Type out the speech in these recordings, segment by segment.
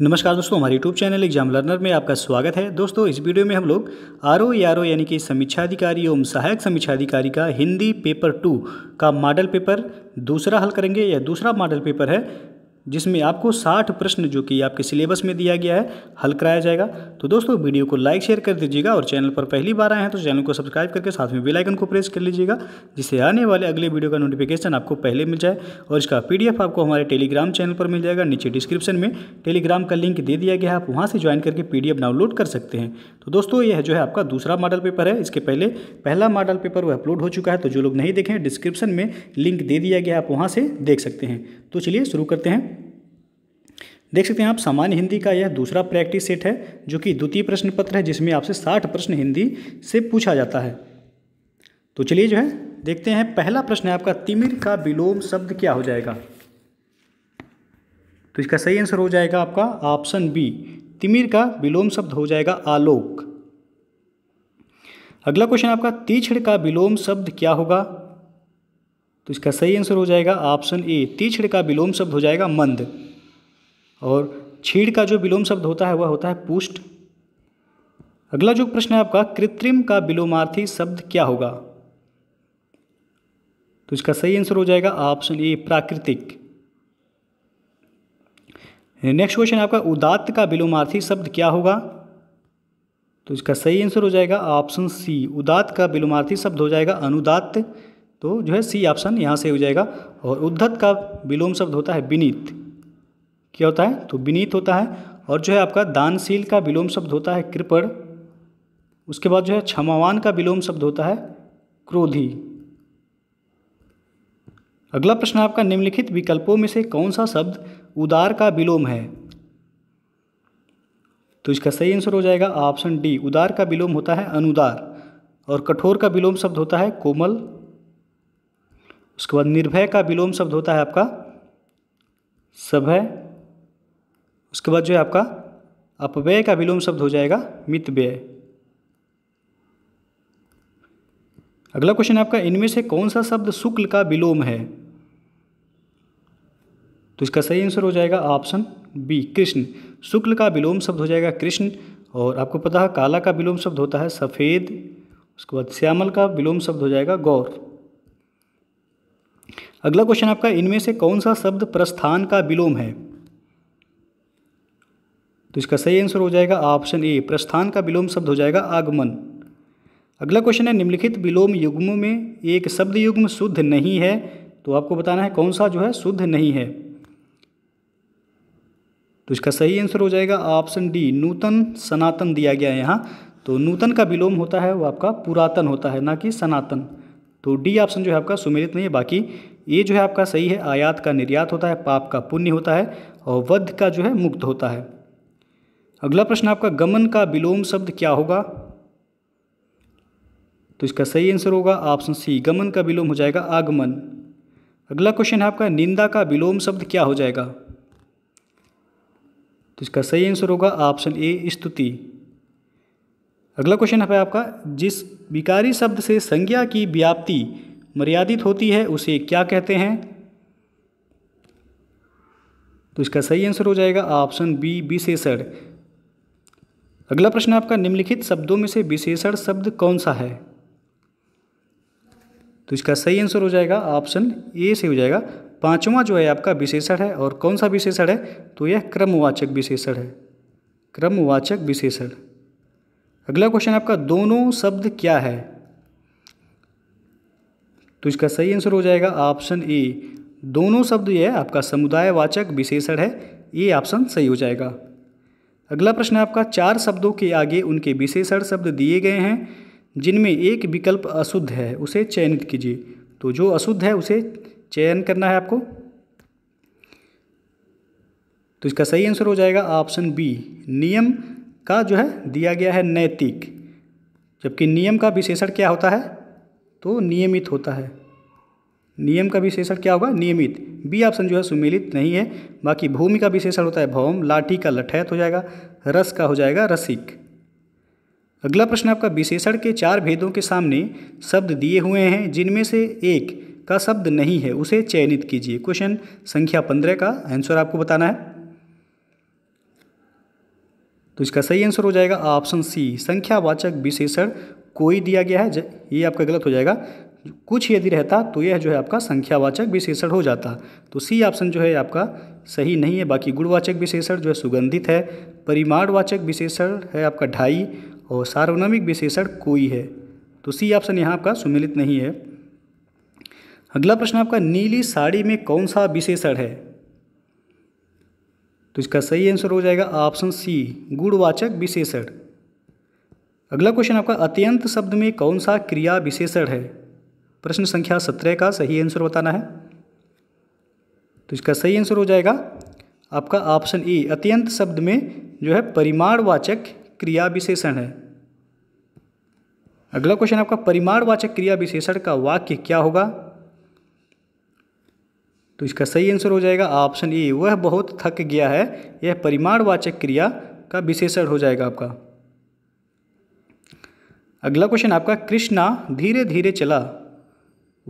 नमस्कार दोस्तों हमारे यूट्यूब चैनल एग्जाम लर्नर में आपका स्वागत है दोस्तों इस वीडियो में हम लोग आर ओ आर ओ यानी कि समीक्षाधिकारी एवं सहायक समीक्षा अधिकारी का हिंदी पेपर टू का मॉडल पेपर दूसरा हल करेंगे या दूसरा मॉडल पेपर है जिसमें आपको 60 प्रश्न जो कि आपके सिलेबस में दिया गया है हल कराया जाएगा तो दोस्तों वीडियो को लाइक शेयर कर दीजिएगा और चैनल पर पहली बार आए हैं तो चैनल को सब्सक्राइब करके साथ में बेल आइकन को प्रेस कर लीजिएगा जिससे आने वाले अगले वीडियो का नोटिफिकेशन आपको पहले मिल जाए और इसका पी आपको हमारे टेलीग्राम चैनल पर मिल जाएगा नीचे डिस्क्रिप्शन में टेलीग्राम का लिंक दे दिया गया है आप वहाँ से ज्वाइन करके पी डाउनलोड कर सकते हैं तो दोस्तों यह जो है आपका दूसरा मॉडल पेपर है इसके पहले पहला मॉडल पेपर वो अपलोड हो चुका है तो जो लोग नहीं देखें डिस्क्रिप्शन में लिंक दे दिया गया आप वहाँ से देख सकते हैं तो चलिए शुरू करते हैं देख सकते हैं आप सामान्य हिंदी का यह दूसरा प्रैक्टिस सेट है जो कि द्वितीय प्रश्न पत्र है जिसमें आपसे साठ प्रश्न हिंदी से पूछा जाता है तो चलिए जो है देखते हैं पहला प्रश्न है आपका तिमिर का विलोम शब्द क्या हो जाएगा तो इसका सही आंसर हो जाएगा आपका ऑप्शन बी तिमिर का विलोम शब्द हो जाएगा आलोक अगला क्वेश्चन आपका तीक्षण का विलोम शब्द क्या होगा तो इसका सही आंसर हो जाएगा ऑप्शन ए तीक्षण का विलोम शब्द हो जाएगा मंद और छीड़ का जो विलोम शब्द होता है वह होता है पुष्ट अगला जो प्रश्न है आपका कृत्रिम का विलोमार्थी शब्द क्या होगा तो इसका सही आंसर हो जाएगा ऑप्शन ए प्राकृतिक नेक्स्ट क्वेश्चन आपका उदात्त का विलोमार्थी शब्द क्या होगा तो इसका सही आंसर हो जाएगा ऑप्शन सी उदात्त का विलोमार्थी शब्द हो जाएगा अनुदात्त तो जो है सी ऑप्शन यहाँ से हो जाएगा और उद्धत का विलोम शब्द होता है विनीत क्या होता है तो विनीत होता है और जो है आपका दानशील का विलोम शब्द होता है कृपण उसके बाद जो है क्षमावान का विलोम शब्द होता है क्रोधी अगला प्रश्न आपका निम्नलिखित विकल्पों में से कौन सा शब्द उदार का विलोम है तो इसका सही आंसर हो जाएगा ऑप्शन डी उदार का विलोम होता है अनुदार और कठोर का विलोम शब्द होता है कोमल उसके बाद निर्भय का विलोम शब्द होता है आपका सभय उसके बाद जो है आपका अपव्यय का विलोम शब्द हो जाएगा मित व्यय अगला क्वेश्चन आपका इनमें से कौन सा शब्द शुक्ल का विलोम है तो इसका सही आंसर हो जाएगा ऑप्शन बी कृष्ण शुक्ल का विलोम शब्द हो जाएगा कृष्ण और आपको पता है काला का विलोम शब्द होता है सफ़ेद उसके बाद श्यामल का विलोम शब्द हो जाएगा गौर अगला क्वेश्चन आपका इनमें से कौन सा शब्द प्रस्थान का विलोम है तो इसका सही आंसर हो जाएगा ऑप्शन ए प्रस्थान का विलोम शब्द हो जाएगा आगमन अगला क्वेश्चन है निम्नलिखित विलोम युग्म में एक शब्द युग्म शुद्ध नहीं है तो आपको बताना है कौन सा जो है शुद्ध नहीं है तो इसका सही आंसर हो जाएगा ऑप्शन डी नूतन सनातन दिया गया है यहाँ तो नूतन का विलोम होता है वो आपका पुरातन होता है ना कि सनातन तो डी ऑप्शन जो है आपका सुमेलित नहीं है बाकी ये जो है आपका सही है आयात का निर्यात होता है पाप का पुण्य होता है और वध का जो है मुक्त होता है अगला प्रश्न आपका गमन का विलोम शब्द क्या होगा तो इसका सही आंसर होगा ऑप्शन सी गमन का विलोम हो जाएगा आगमन अगला क्वेश्चन है आपका निंदा का विलोम शब्द क्या हो जाएगा तो इसका सही आंसर होगा ऑप्शन ए स्तुति अगला क्वेश्चन है आपका जिस विकारी शब्द से संज्ञा की व्याप्ति मर्यादित होती है उसे क्या कहते हैं तो इसका सही आंसर हो जाएगा ऑप्शन बी विशेषण अगला प्रश्न आपका निम्नलिखित शब्दों में से विशेषण शब्द कौन सा है तो इसका सही आंसर हो जाएगा ऑप्शन ए से हो जाएगा पांचवा जो है आपका विशेषण है और कौन सा विशेषण है तो यह क्रमवाचक विशेषण है क्रमवाचक विशेषण अगला क्वेश्चन आपका दोनों शब्द क्या है तो इसका सही आंसर हो जाएगा ऑप्शन ए दोनों शब्द यह आपका समुदायवाचक विशेषण है ये ऑप्शन सही हो जाएगा अगला प्रश्न आपका चार शब्दों के आगे उनके विशेषण शब्द दिए गए हैं जिनमें एक विकल्प अशुद्ध है उसे चयनित कीजिए तो जो अशुद्ध है उसे चयन करना है आपको तो इसका सही आंसर हो जाएगा ऑप्शन बी नियम का जो है दिया गया है नैतिक जबकि नियम का विशेषण क्या होता है तो नियमित होता है नियम का विशेषण क्या होगा नियमित बी ऑप्शन जो है सुमेलित नहीं है बाकी भूमि का विशेषण होता है भौम लाठी का लठैत हो जाएगा रस का हो जाएगा रसिक अगला प्रश्न आपका विशेषण के चार भेदों के सामने शब्द दिए हुए हैं जिनमें से एक का शब्द नहीं है उसे चयनित कीजिए क्वेश्चन संख्या पंद्रह का आंसर आपको बताना है तो इसका सही आंसर हो जाएगा ऑप्शन सी संख्यावाचक विशेषण कोई दिया गया है ये आपका गलत हो जाएगा कुछ यदि रहता तो यह जो है आपका संख्यावाचक विशेषण हो जाता तो सी ऑप्शन जो है आपका सही नहीं है बाकी गुणवाचक विशेषण जो है सुगंधित है परिमाणवाचक विशेषण है आपका ढाई और सार्वनामिक विशेषण कोई है तो सी ऑप्शन यहाँ आपका सुमिलित नहीं है अगला प्रश्न आपका नीली साड़ी में कौन सा विशेषण है तो इसका सही आंसर हो जाएगा ऑप्शन सी गुणवाचक विशेषण अगला क्वेश्चन आपका अत्यंत शब्द में कौन सा क्रिया विशेषण है प्रश्न संख्या सत्रह का सही आंसर बताना है तो इसका सही आंसर हो जाएगा आपका ऑप्शन ई अत्यंत शब्द में जो है परिमाणवाचक क्रिया विशेषण है अगला क्वेश्चन आपका परिमाणवाचक क्रिया विशेषण का वाक्य क्या होगा तो इसका सही आंसर हो जाएगा ऑप्शन ई वह बहुत थक गया है यह परिमाणवाचक क्रिया का विशेषण हो जाएगा आपका अगला क्वेश्चन आपका कृष्णा धीरे धीरे चला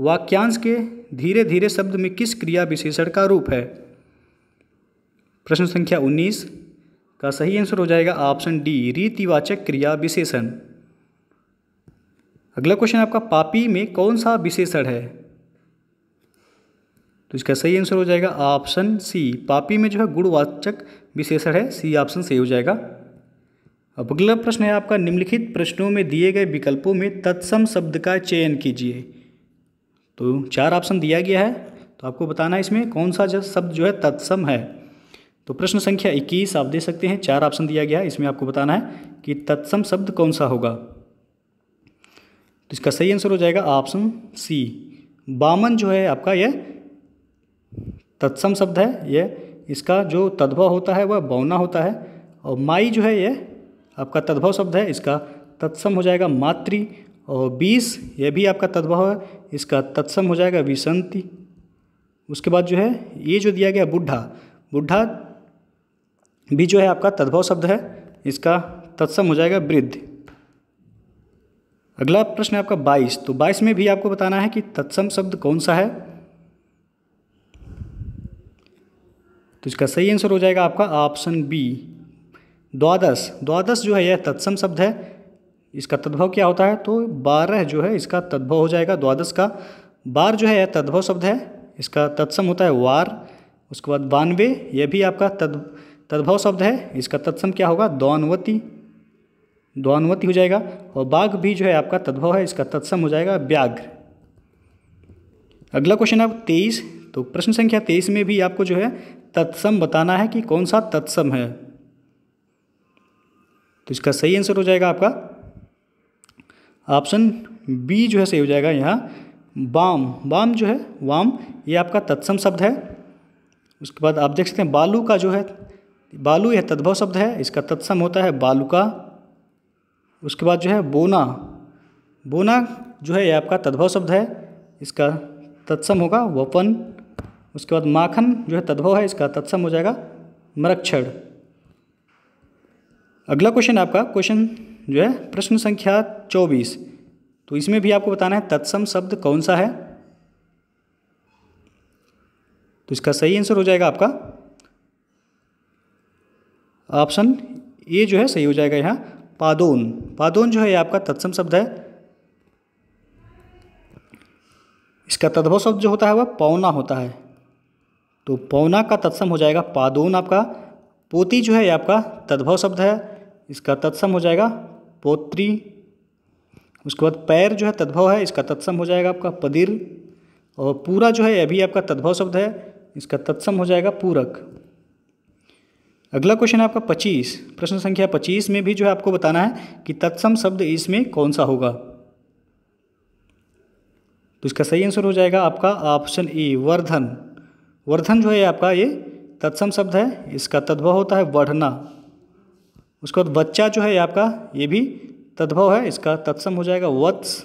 वाक्यांश के धीरे धीरे शब्द में किस क्रिया विशेषण का रूप है प्रश्न संख्या उन्नीस का सही आंसर हो जाएगा ऑप्शन डी रीतिवाचक क्रिया विशेषण अगला क्वेश्चन आपका पापी में कौन सा विशेषण है तो इसका सही आंसर हो जाएगा ऑप्शन सी पापी में जो है गुणवाचक विशेषण है सी ऑप्शन सही हो जाएगा अब अगला प्रश्न है आपका निम्नलिखित प्रश्नों में दिए गए विकल्पों में तत्सम शब्द का चयन कीजिए तो चार ऑप्शन दिया गया है तो आपको बताना है इसमें कौन सा शब्द जो है तत्सम है तो प्रश्न संख्या 21 आप दे सकते हैं चार ऑप्शन दिया गया है इसमें आपको बताना है कि तत्सम शब्द कौन सा होगा तो इसका सही आंसर हो जाएगा ऑप्शन सी बामन जो है आपका यह तत्सम शब्द है यह इसका जो तद्भव होता है वह बौना होता है और माई जो है यह आपका तद्भव शब्द है इसका तत्सम हो जाएगा मातृ और बीस यह भी आपका तद्भव है इसका तत्सम हो जाएगा विसंति उसके बाद जो है ये जो दिया गया बुढ़ा बुढ़ा भी जो है आपका तद्भव शब्द है इसका तत्सम हो जाएगा वृद्ध अगला प्रश्न है आपका बाईस तो बाईस में भी आपको बताना है कि तत्सम शब्द कौन सा है तो इसका सही आंसर हो जाएगा आपका ऑप्शन बी द्वादश द्वादश जो है यह तत्सम शब्द है इसका तद्भव क्या होता है तो बारह जो है इसका तद्भव हो जाएगा द्वादश का बार जो है तद्भव शब्द है इसका तत्सम होता है वार उसके बाद बानवे यह भी आपका तद तद्भव शब्द है इसका तत्सम क्या होगा द्वानवती द्वानवती हो जाएगा और बाघ भी जो है आपका तद्भव है इसका तत्सम हो जाएगा व्याघ्र अगला क्वेश्चन है तेईस तो प्रश्न संख्या तेईस में भी आपको जो है तत्सम बताना है कि कौन सा तत्सम है तो इसका सही आंसर हो जाएगा आपका ऑप्शन बी जो है सही हो जाएगा यहाँ बाम बाम जो है वाम ये आपका तत्सम शब्द है उसके बाद आप देख सकते हैं बालू का जो है बालू यह तद्भव शब्द है इसका तत्सम होता है बालू का उसके बाद जो है बोना बोना जो है यह आपका तद्भव शब्द है इसका तत्सम होगा वपन उसके बाद माखन जो है तद्भव है इसका तत्सम हो जाएगा मरक्षण अगला क्वेश्चन आपका क्वेश्चन जो है प्रश्न संख्या चौबीस तो इसमें भी आपको बताना है तत्सम शब्द कौन सा है तो इसका सही आंसर हो जाएगा आपका ऑप्शन ए जो है सही हो जाएगा यहाँ पादोन पादोन जो है आपका तत्सम शब्द है इसका तद्भव शब्द जो होता है वह पौना होता है तो पौना का तत्सम हो जाएगा पादोन आपका पोती जो है आपका तद्भव शब्द है इसका तत्सम हो जाएगा पोत्री उसके बाद पैर जो है तद्भव है इसका तत्सम हो जाएगा आपका पदिर और पूरा जो है यह भी आपका तद्भव शब्द है इसका तत्सम हो जाएगा पूरक अगला क्वेश्चन है आपका पच्चीस प्रश्न संख्या पच्चीस में भी जो है आपको बताना है कि तत्सम शब्द इसमें कौन सा होगा तो इसका सही आंसर हो जाएगा आपका ऑप्शन ए वर्धन वर्धन जो है आपका ये तत्सम शब्द है इसका तद्भव होता है बढ़ना उसके बाद बच्चा जो है आपका ये भी तद्भव है इसका तत्सम हो जाएगा वत्स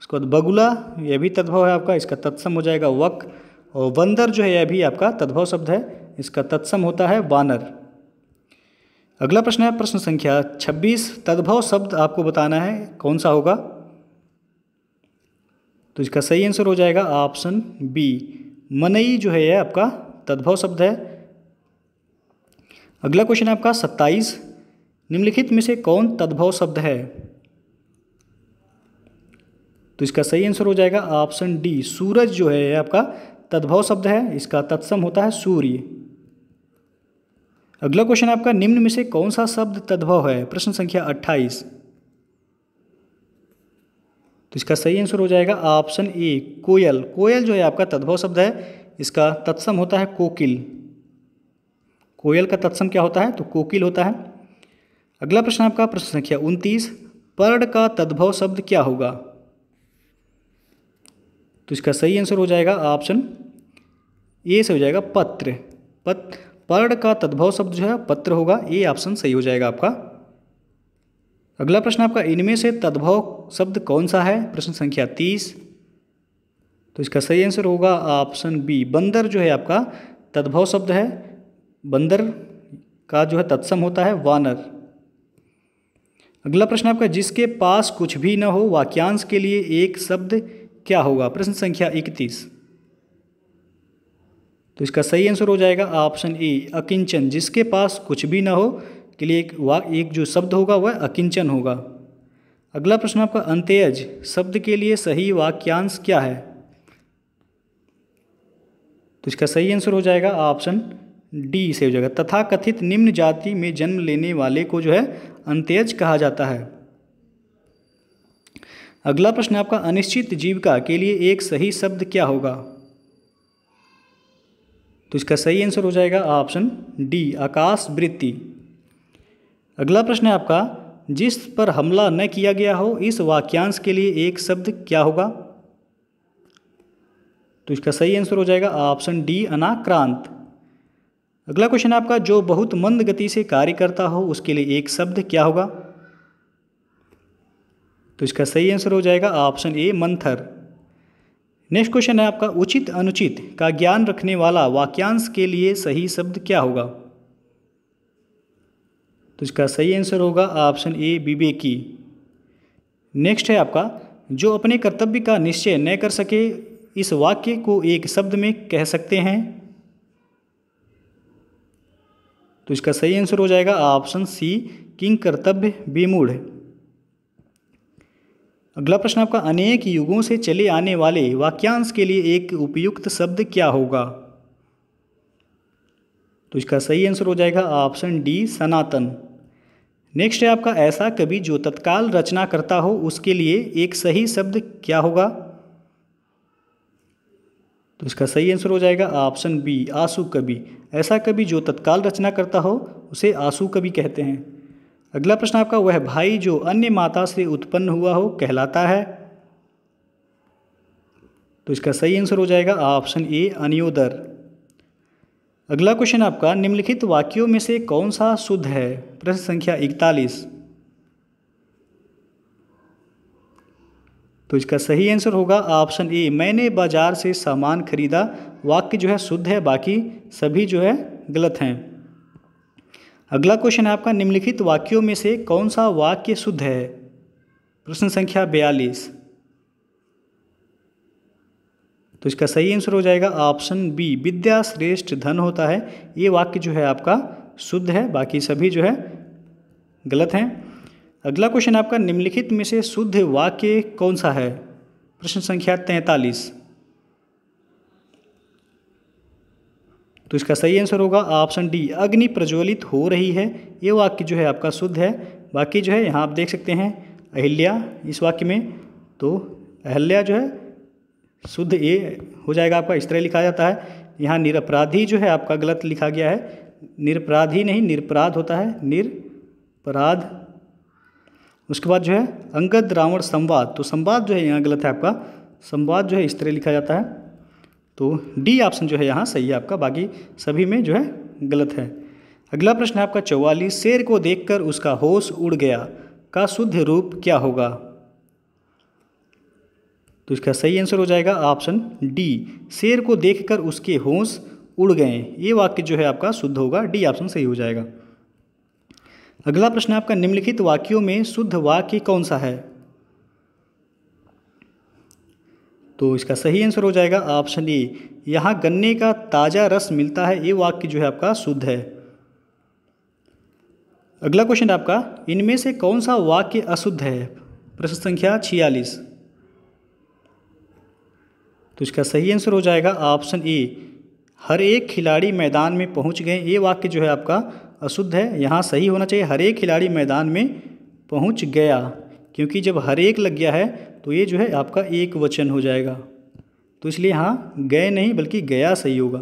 उसके बाद बगुला यह भी तद्भव है आपका इसका तत्सम हो जाएगा वक और वंदर जो है यह भी आपका तद्भव शब्द है इसका तत्सम होता है वानर अगला प्रश्न है प्रश्न संख्या 26 तद्भव शब्द आपको बताना है कौन सा होगा तो इसका सही आंसर हो जाएगा ऑप्शन बी मनई जो है यह आपका तद्भव शब्द है अगला क्वेश्चन है आपका सत्ताईस निम्नलिखित में से कौन तद्भव शब्द है तो इसका सही आंसर हो जाएगा ऑप्शन डी सूरज जो है आपका तद्भव शब्द है इसका तत्सम होता है सूर्य अगला क्वेश्चन आपका निम्न में से कौन सा शब्द तद्भव है प्रश्न संख्या अट्ठाईस तो इसका सही आंसर हो जाएगा ऑप्शन ए कोयल कोयल जो है आपका तद्भव शब्द है इसका तत्सम होता है कोकिल कोयल का तत्सम क्या होता है तो कोकिल होता है अगला प्रश्न आपका प्रश्न संख्या उनतीस पर्ण का तद्भव शब्द क्या होगा तो इसका सही आंसर हो जाएगा ऑप्शन ए से हो जाएगा पत्र पत्र पर्ण का तद्भव शब्द जो है पत्र होगा ए ऑप्शन सही हो जाएगा आपका अगला प्रश्न आपका इनमें से तद्भव शब्द कौन सा है प्रश्न संख्या तीस तो इसका सही आंसर होगा ऑप्शन बी बंदर जो है आपका तद्भव शब्द है बंदर का जो है तत्सम होता है वानर अगला प्रश्न आपका जिसके पास कुछ भी न हो वाक्यांश के लिए एक शब्द क्या होगा प्रश्न संख्या इकतीस तो इसका सही आंसर हो जाएगा ऑप्शन ए अकिंचन जिसके पास कुछ भी न हो के लिए एक वा एक जो शब्द होगा वह अकिंचन होगा अगला प्रश्न आपका अंत्यज शब्द के लिए सही वाक्यांश क्या है तो इसका सही आंसर हो जाएगा ऑप्शन डी सही हो जाएगा तथा कथित निम्न जाति में जन्म लेने वाले को जो है अंत्यज कहा जाता है अगला प्रश्न आपका अनिश्चित जीविका के लिए एक सही शब्द क्या होगा तो इसका सही आंसर हो जाएगा ऑप्शन डी आकाश वृत्ति अगला प्रश्न है आपका जिस पर हमला न किया गया हो इस वाक्यांश के लिए एक शब्द क्या होगा तो इसका सही आंसर हो जाएगा ऑप्शन डी अनाक्रांत अगला क्वेश्चन आपका जो बहुत मंद गति से कार्य करता हो उसके लिए एक शब्द क्या होगा तो इसका सही आंसर हो जाएगा ऑप्शन ए मंथर नेक्स्ट क्वेश्चन है आपका उचित अनुचित का ज्ञान रखने वाला वाक्यांश के लिए सही शब्द क्या होगा तो इसका सही आंसर होगा ऑप्शन ए विवेकी नेक्स्ट है आपका जो अपने कर्तव्य का निश्चय न कर सके इस वाक्य को एक शब्द में कह सकते हैं तो इसका सही आंसर हो जाएगा ऑप्शन सी किंग कर्तव्य विमूढ़ अगला प्रश्न आपका अनेक युगों से चले आने वाले वाक्यांश के लिए एक उपयुक्त शब्द क्या होगा तो इसका सही आंसर हो जाएगा ऑप्शन डी सनातन नेक्स्ट है आपका ऐसा कवि जो तत्काल रचना करता हो उसके लिए एक सही शब्द क्या होगा तो इसका सही आंसर हो जाएगा ऑप्शन बी आंसू कवि ऐसा कवि जो तत्काल रचना करता हो उसे आंसू कवि कहते हैं अगला प्रश्न आपका वह भाई जो अन्य माता से उत्पन्न हुआ हो कहलाता है तो इसका सही आंसर हो जाएगा ऑप्शन ए अनियोदर अगला क्वेश्चन आपका निम्नलिखित वाक्यों में से कौन सा शुद्ध है प्रश्न संख्या इकतालीस तो इसका सही आंसर होगा ऑप्शन ए मैंने बाजार से सामान खरीदा वाक्य जो है शुद्ध है बाकी सभी जो है गलत हैं अगला क्वेश्चन है आपका निम्नलिखित वाक्यों में से कौन सा वाक्य शुद्ध है प्रश्न संख्या बयालीस तो इसका सही आंसर हो जाएगा ऑप्शन बी विद्या श्रेष्ठ धन होता है ये वाक्य जो है आपका शुद्ध है बाकी सभी जो है गलत हैं अगला क्वेश्चन आपका निम्नलिखित में से शुद्ध वाक्य कौन सा है प्रश्न संख्या तैंतालीस तो इसका सही आंसर होगा ऑप्शन डी अग्नि प्रज्वलित हो रही है ये वाक्य जो है आपका शुद्ध है बाकी जो है यहाँ आप देख सकते हैं अहिल्या इस वाक्य में तो अहिल्या जो है शुद्ध ए हो जाएगा आपका इस तरह लिखा जाता है यहाँ निरपराधी जो है आपका गलत लिखा गया है निरपराधी नहीं निरपराध होता है निरपराध उसके बाद जो है अंगद रावण संवाद तो संवाद जो है यहाँ गलत है आपका संवाद जो है इस तरह लिखा जाता है तो डी ऑप्शन जो है यहाँ सही है आपका बाकी सभी में जो है गलत है अगला प्रश्न है आपका चौवालीस शेर को देखकर उसका होश उड़ गया का शुद्ध रूप क्या होगा तो इसका सही आंसर हो जाएगा ऑप्शन डी शेर को देखकर उसके होश उड़ गए ये वाक्य जो है आपका शुद्ध होगा डी ऑप्शन सही हो जाएगा अगला प्रश्न आपका निम्नलिखित वाक्यों में शुद्ध वाक्य कौन सा है तो इसका सही आंसर हो जाएगा ऑप्शन ए e। यहाँ गन्ने का ताज़ा रस मिलता है ये वाक्य जो है आपका शुद्ध है अगला क्वेश्चन आपका इनमें से कौन सा वाक्य अशुद्ध है प्रश्न संख्या छियालीस तो इसका सही आंसर हो जाएगा ऑप्शन ए e। हर एक खिलाड़ी मैदान में पहुंच गए ये वाक्य जो है आपका अशुद्ध है यहाँ सही होना चाहिए हर एक खिलाड़ी मैदान में पहुँच गया क्योंकि जब हर एक लग गया है तो ये जो है आपका एक वचन हो जाएगा तो इसलिए यहाँ गए नहीं बल्कि गया सही होगा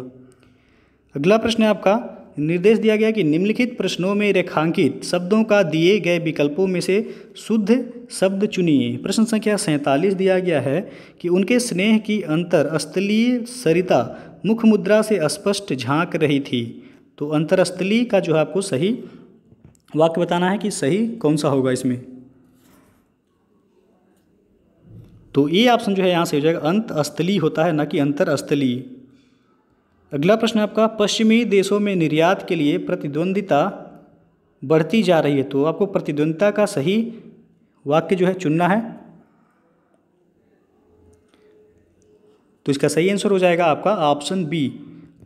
अगला प्रश्न है आपका निर्देश दिया गया कि निम्नलिखित प्रश्नों में रेखांकित शब्दों का दिए गए विकल्पों में से शुद्ध शब्द चुनिए प्रश्न संख्या सैंतालीस दिया गया है कि उनके स्नेह की अंतर स्थलीय सरिता मुख मुद्रा से स्पष्ट झांक रही थी तो अंतरस्थली का जो है आपको सही वाक्य बताना है कि सही कौन सा होगा इसमें तो ये ऑप्शन जो है यहाँ से हो जाएगा अंत अस्थली होता है ना कि अंतरस्थलीय अगला प्रश्न आपका पश्चिमी देशों में निर्यात के लिए प्रतिद्वंदिता बढ़ती जा रही है तो आपको प्रतिद्वंदिता का सही वाक्य जो है चुनना है तो इसका सही आंसर हो जाएगा आपका ऑप्शन बी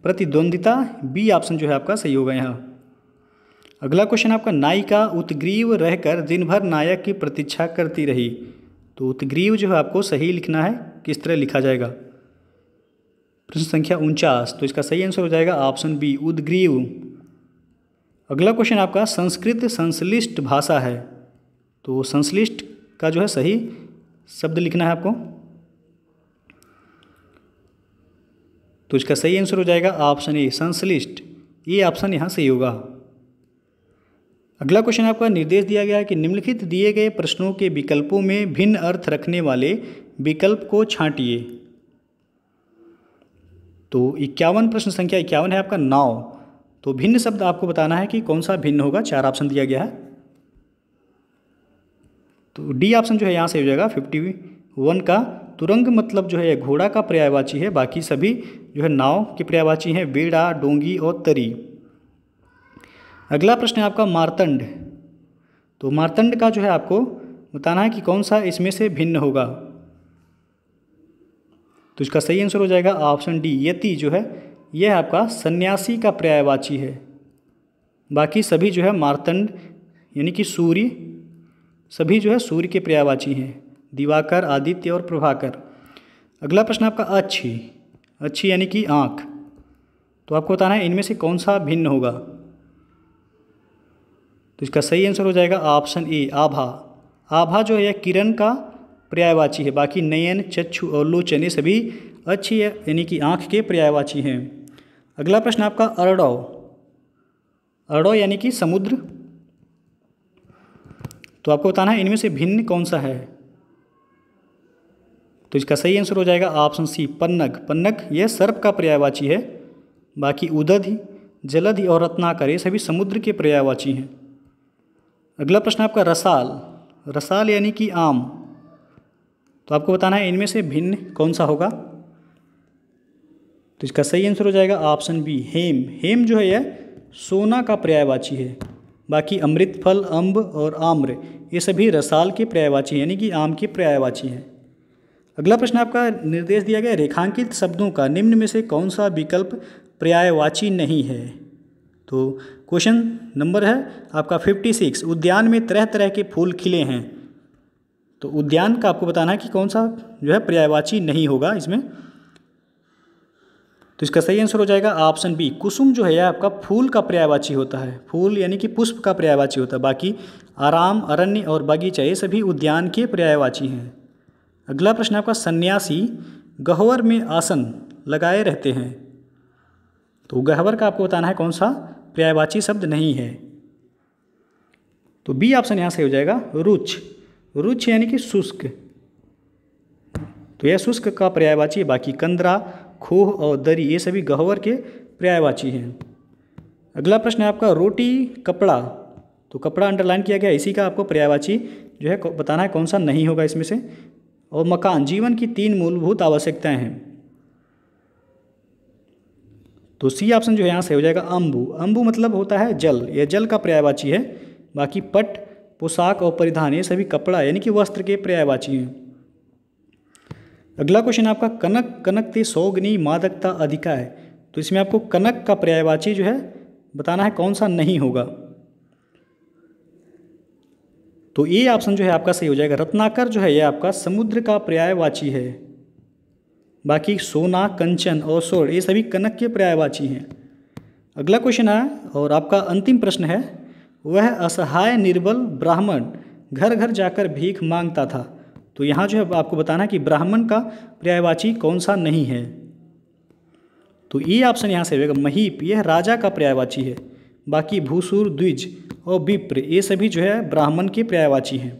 प्रतिद्वंदिता बी ऑप्शन जो है आपका सही होगा यहाँ अगला क्वेश्चन आपका नायिका उत्ग्रीव रहकर दिन भर नायक की प्रतीक्षा करती रही तो उत्ग्रीव जो है आपको सही लिखना है किस तरह लिखा जाएगा प्रश्न संख्या उनचास तो इसका सही आंसर हो जाएगा ऑप्शन बी उद्ग्रीव अगला क्वेश्चन आपका संस्कृत संश्लिष्ट भाषा है तो संश्लिष्ट का जो है सही शब्द लिखना है आपको तो इसका सही आंसर हो जाएगा ऑप्शन ए संश्लिष्ट ये ऑप्शन यहाँ सही होगा अगला क्वेश्चन आपका निर्देश दिया गया है कि निम्नलिखित दिए गए प्रश्नों के विकल्पों में भिन्न अर्थ रखने वाले विकल्प को छांटिए तो इक्यावन प्रश्न संख्या इक्यावन है आपका नाव तो भिन्न शब्द आपको बताना है कि कौन सा भिन्न होगा चार ऑप्शन दिया गया है तो डी ऑप्शन जो है यहाँ से हो जाएगा फिफ्टी वन का तुरंग मतलब जो है घोड़ा का पर्यायवाची है बाकी सभी जो है नाव के पर्यावाची हैं बेड़ा डोंगी और तरी अगला प्रश्न है आपका मारतंड तो मारतंड का जो है आपको बताना है कि कौन सा इसमें से भिन्न होगा तो इसका सही आंसर हो जाएगा ऑप्शन डी यति जो है यह आपका सन्यासी का पर्यायवाची है बाकी सभी जो है मारतंड यानी कि सूर्य सभी जो है सूर्य के पर्यायवाची हैं दिवाकर आदित्य और प्रभाकर अगला प्रश्न आपका अच्छी अच्छी यानी कि आँख तो आपको बताना है इनमें से कौन सा भिन्न होगा तो इसका सही आंसर हो जाएगा ऑप्शन ए आभा आभा जो है किरण का पर्यायवाची है बाकी नयन चक्षु और लोचन ये सभी अच्छी है यानी कि आँख के पर्यायवाची हैं अगला प्रश्न आपका अरडौ अरडौ यानी कि समुद्र तो आपको बताना है इनमें से भिन्न कौन सा है तो इसका सही आंसर हो जाएगा ऑप्शन सी पन्नग पन्नग यह सर्प का पर्यायवाची है बाकी उदधि जलधि और रत्नाकर ये सभी समुद्र के पर्यायवाची हैं अगला प्रश्न आपका रसाल रसाल यानी कि आम तो आपको बताना है इनमें से भिन्न कौन सा होगा तो इसका सही आंसर हो जाएगा ऑप्शन बी हेम हेम जो है यह सोना का पर्यायवाची है बाकी अमृत फल अम्ब और आम्र ये सभी रसाल के पर्यायवाची यानी कि आम के पर्यायवाची हैं अगला प्रश्न आपका निर्देश दिया गया रेखांकित शब्दों का निम्न में से कौन सा विकल्प पर्यायवाची नहीं है तो क्वेश्चन नंबर है आपका फिफ्टी सिक्स उद्यान में तरह तरह के फूल खिले हैं तो उद्यान का आपको बताना है कि कौन सा जो है पर्यायवाची नहीं होगा इसमें तो इसका सही आंसर हो जाएगा ऑप्शन बी कुसुम जो है आपका फूल का पर्यायवाची होता है फूल यानी कि पुष्प का पर्यायवाची होता है बाकी आराम अरण्य और बगीचा ये सभी उद्यान के पर्यायवाची हैं अगला प्रश्न आपका सन्यासी गहवर में आसन लगाए रहते हैं तो गहवर का आपको बताना है कौन सा पर्यायवाची शब्द नहीं है तो बी ऑप्शन यहाँ से हो जाएगा रुच रुच यानी कि शुष्क तो यह शुष्क का पर्यायवाची है बाकी कंदरा खोह और दरी ये सभी गहवर के पर्यायवाची हैं अगला प्रश्न है आपका रोटी कपड़ा तो कपड़ा अंडरलाइन किया गया इसी का आपको पर्यायवाची जो है बताना है कौन सा नहीं होगा इसमें से और मकान जीवन की तीन मूलभूत आवश्यकताएं हैं तो सी ऑप्शन जो है यहाँ से हो जाएगा अंबु अम्बू मतलब होता है जल यह जल का पर्यायवाची है बाकी पट पोशाक और परिधान ये सभी कपड़ा यानी कि वस्त्र के पर्यायवाची हैं अगला क्वेश्चन आपका कनक कनक ते सौगनी मादकता अधिका है तो इसमें आपको कनक का पर्यायवाची जो है बताना है कौन सा नहीं होगा तो ये ऑप्शन जो है आपका सही हो जाएगा रत्नाकर जो है ये आपका समुद्र का पर्यायवाची है बाकी सोना कंचन और सोर ये सभी कनक के पर्यायवाची हैं अगला क्वेश्चन है और आपका अंतिम प्रश्न है वह असहाय निर्बल ब्राह्मण घर घर जाकर भीख मांगता था तो यहाँ जो है आपको बताना है कि ब्राह्मण का पर्यायवाची कौन सा नहीं है तो ये ऑप्शन यहाँ से होगा महीप यह राजा का पर्यायवाची है बाकी भूसूर द्विज और विप्र ये सभी जो है ब्राह्मण के पर्यायवाची हैं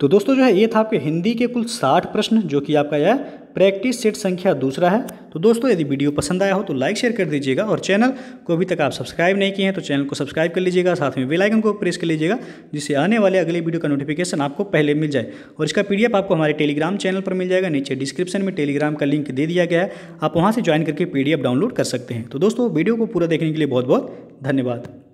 तो दोस्तों जो है ये था आपके हिंदी के कुल साठ प्रश्न जो कि आपका यह प्रैक्टिस सेट संख्या दूसरा है तो दोस्तों यदि वीडियो पसंद आया हो तो लाइक शेयर कर दीजिएगा और चैनल को अभी तक आप सब्सक्राइब नहीं किए हैं तो चैनल को सब्सक्राइब कर लीजिएगा साथ में बेलाइकन को प्रेस कर लीजिएगा जिससे आने वाले अगले वीडियो का नोटिफिकेशन आपको पहले मिल जाए और इसका पी आपको हमारे टेलीग्राम चैनल पर मिल जाएगा नीचे डिस्क्रिप्शन में टेलीग्राम का लिंक दे दिया गया है आप वहाँ से ज्वाइन करके पी डाउनलोड कर सकते हैं तो दोस्तों वीडियो को पूरा देखने के लिए बहुत बहुत धन्यवाद